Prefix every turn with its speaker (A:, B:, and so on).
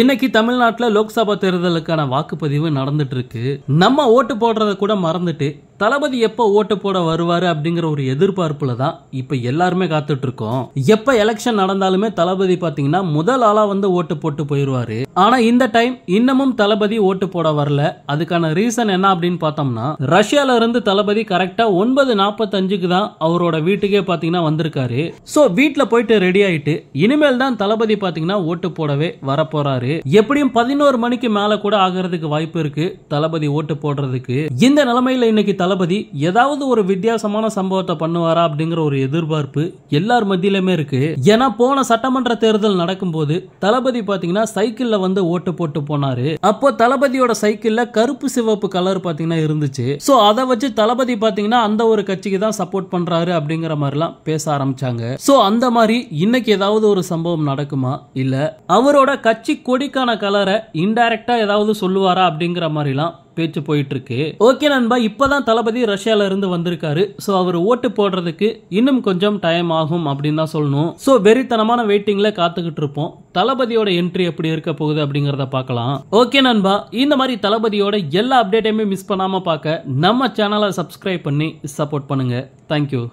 A: இன்னைக்கு தமிழ்நாட்டில் லோக்சபா தேர்தலுக்கான வாக்குப்பதிவு நடந்துட்டு இருக்கு நம்ம ஓட்டு போடுறத கூட மறந்துட்டு தளபதி எப்போ ஓட்டு போட வருவார் அப்படிங்கிற ஒரு எதிர்பார்ப்புல தான் இப்போ எல்லாருமே காத்துட்டு இருக்கோம் எப்போ எலெக்ஷன் நடந்தாலுமே தளபதி பார்த்தீங்கன்னா முதல் ஆளாக வந்து ஓட்டு போட்டு போயிடுவாரு ஆனால் இந்த டைம் இன்னமும் தளபதி ஓட்டு போட வரல அதுக்கான ரீசன் என்ன அப்படின்னு பார்த்தோம்னா ரஷ்யால இருந்து தளபதி கரெக்டாக ஒன்பது நாற்பத்தஞ்சுக்கு தான் அவரோட வீட்டுக்கே பார்த்தீங்கன்னா வந்திருக்காரு ஸோ வீட்டில் போயிட்டு ரெடி ஆயிட்டு இனிமேல் தான் தளபதி பார்த்தீங்கன்னா ஓட்டு போடவே வரப்போறாரு எப்படியும் பதினோரு மணிக்கு மேலே கூட ஆகிறதுக்கு வாய்ப்பு இருக்கு தளபதி ஓட்டு போடுறதுக்கு இந்த நிலைமையில இன்னைக்கு தளபதி ஏதாவது ஒரு வித்தியாசமான சம்பவத்தை பண்ணுவாரா அப்படிங்கிற ஒரு எதிர்பார்ப்பு எல்லார் மத்தியிலுமே இருக்கு ஏன்னா போன சட்டமன்ற தேர்தல் நடக்கும்போது தளபதி பாத்தீங்கன்னா சைக்கிள்ல வந்து ஓட்டு போட்டு போனாரு அப்போ தளபதியோட சைக்கிள்ல கருப்பு சிவப்பு கலர் பாத்தீங்கன்னா இருந்துச்சு சோ அதை வச்சு தளபதி பாத்தீங்கன்னா அந்த ஒரு கட்சிக்கு தான் சப்போர்ட் பண்றாரு அப்படிங்கிற மாதிரிலாம் பேச ஆரம்பிச்சாங்க சோ அந்த மாதிரி இன்னைக்கு ஏதாவது ஒரு சம்பவம் நடக்குமா இல்ல அவரோட கட்சி கொடிக்கான கலரை இன்டைரக்டா ஏதாவது சொல்லுவாரா அப்படிங்கிற மாதிரிலாம் பேச்சு போயிட்டுருக்கு ஓகே நண்பா இப்பதான் தளபதி இருந்து வந்திருக்காரு ஸோ அவர் ஓட்டு போடுறதுக்கு இன்னும் கொஞ்சம் டைம் ஆகும் அப்படின்னு தான் சொல்லணும் ஸோ வெறித்தனமான வெயிட்டிங்கில் காத்துக்கிட்டு இருப்போம் தளபதியோட என்ட்ரி எப்படி இருக்க போகுது அப்படிங்கிறத பார்க்கலாம் ஓகே நண்பா இந்த மாதிரி தளபதியோட எல்லா அப்டேட்டையுமே மிஸ் பண்ணாமல் பார்க்க நம்ம சேனலை சப்ஸ்கிரைப் பண்ணி சப்போர்ட் பண்ணுங்கள் தேங்க்யூ